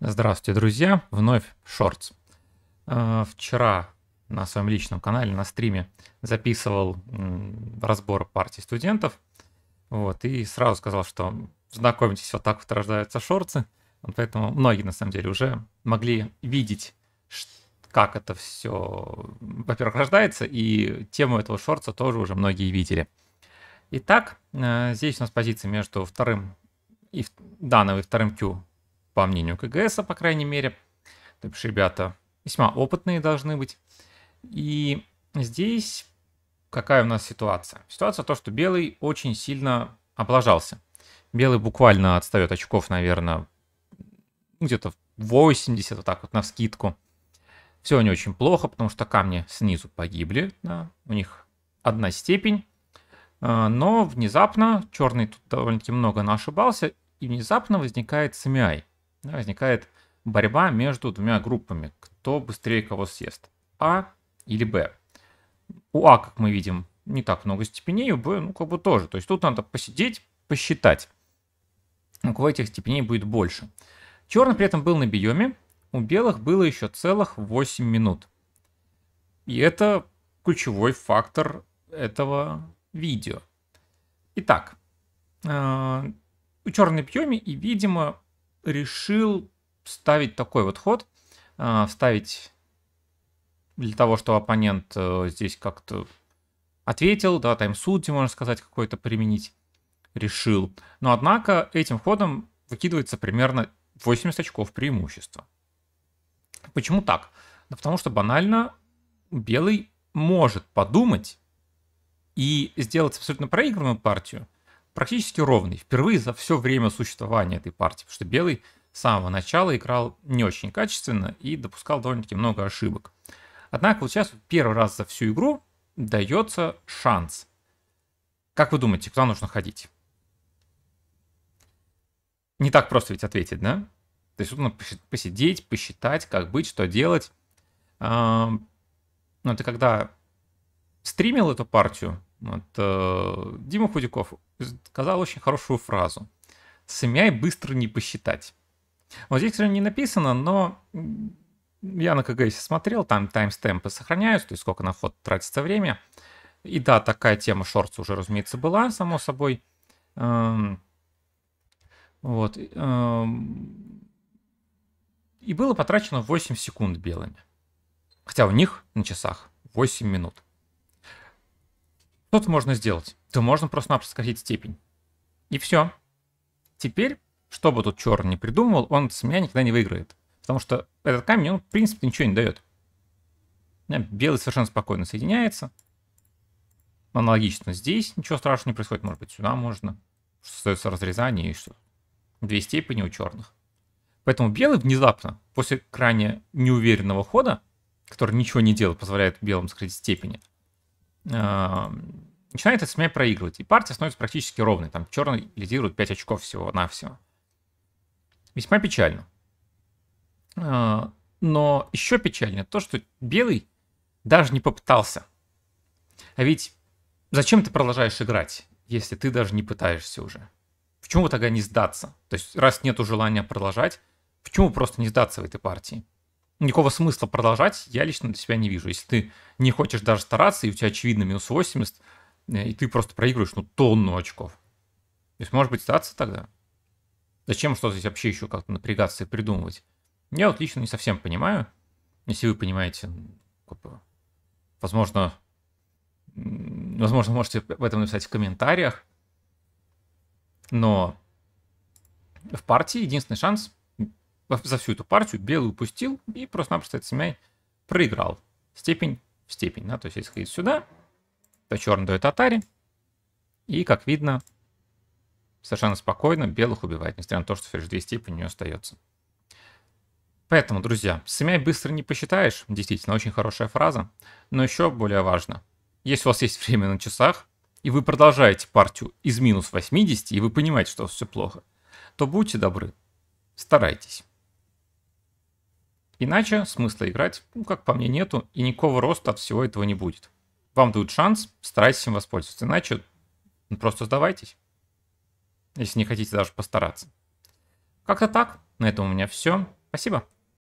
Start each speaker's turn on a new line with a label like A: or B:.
A: Здравствуйте, друзья! Вновь шортс. Э, вчера на своем личном канале, на стриме, записывал разбор партий студентов. Вот, и сразу сказал, что знакомьтесь, вот так вот рождаются шорцы. Вот поэтому многие, на самом деле, уже могли видеть, как это все, во-первых, рождается, и тему этого шорца тоже уже многие видели. Итак, э, здесь у нас позиция между вторым и данным и вторым Q по мнению КГС, по крайней мере. То есть ребята весьма опытные должны быть. И здесь какая у нас ситуация? Ситуация то, что белый очень сильно облажался. Белый буквально отстает очков, наверное, где-то 80, вот так вот, на скидку. Все не очень плохо, потому что камни снизу погибли, да, у них одна степень. А, но внезапно черный тут довольно-таки много наошибался, и внезапно возникает смяй возникает борьба между двумя группами, кто быстрее кого съест, А или Б. У А, как мы видим, не так много степеней, у Б, ну, как бы тоже. То есть тут надо посидеть, посчитать, у кого этих степеней будет больше. Черный при этом был на биоме, у белых было еще целых 8 минут. И это ключевой фактор этого видео. Итак, э, у черной биоме и, видимо, решил ставить такой вот ход, а, вставить для того, чтобы оппонент э, здесь как-то ответил, да, тайм таймсути, можно сказать, какой-то применить, решил. Но, однако, этим ходом выкидывается примерно 80 очков преимущества. Почему так? Да потому что банально белый может подумать и сделать абсолютно проигранную партию, практически ровный. Впервые за все время существования этой партии, потому что Белый с самого начала играл не очень качественно и допускал довольно-таки много ошибок. Однако вот сейчас первый раз за всю игру дается шанс. Как вы думаете, куда нужно ходить? Не так просто ведь ответить, да? То есть нужно посидеть, посчитать, как быть, что делать. Но ты когда стримил эту партию, вот, э, Дима Худяков сказал очень хорошую фразу. «Семья быстро не посчитать». Вот здесь, кстати, не написано, но я на КГС смотрел, там таймстемпы сохраняются, то есть сколько на ход тратится время. И да, такая тема шортс уже, разумеется, была, само собой. Эм, вот. Эм, и было потрачено 8 секунд белыми. Хотя у них на часах 8 минут тут можно сделать? То можно просто-напросто скосить степень. И все. Теперь, что бы тут черный не придумывал, он с меня никогда не выиграет. Потому что этот камень, он, в принципе, ничего не дает. Белый совершенно спокойно соединяется. Аналогично здесь ничего страшного не происходит. Может быть, сюда можно. что-то Остается разрезание и что. Две степени у черных. Поэтому белый внезапно, после крайне неуверенного хода, который ничего не делает, позволяет белым скрыть степени, Эм, начинает этот смей проигрывать. И партия становится практически ровной. Там черный лидирует 5 очков всего на все Весьма печально. Э, но еще печальнее то, что белый даже не попытался. А ведь зачем ты продолжаешь играть, если ты даже не пытаешься уже? Почему тогда не сдаться? То есть, раз нету желания продолжать, почему просто не сдаться в этой партии? никакого смысла продолжать я лично для себя не вижу. Если ты не хочешь даже стараться, и у тебя очевидно минус 80, э, и ты просто проигрываешь, ну, тонну очков. То есть, может быть, сдаться тогда? Зачем что-то здесь вообще еще как-то напрягаться и придумывать? Я вот лично не совсем понимаю. Если вы понимаете, возможно, возможно, можете в этом написать в комментариях. Но в партии единственный шанс за всю эту партию белый упустил и просто-напросто этот семей проиграл. Степень в степень. Да? То есть, если сюда, то черный дает атари. И, как видно, совершенно спокойно белых убивает, несмотря на то, что лишь две степени у него остается. Поэтому, друзья, семей быстро не посчитаешь, действительно, очень хорошая фраза. Но еще более важно, если у вас есть время на часах, и вы продолжаете партию из минус 80, и вы понимаете, что у вас все плохо, то будьте добры, старайтесь. Иначе смысла играть, ну, как по мне, нету, и никакого роста от всего этого не будет. Вам дают шанс, старайтесь им воспользоваться, иначе ну, просто сдавайтесь, если не хотите даже постараться. Как-то так. На этом у меня все. Спасибо.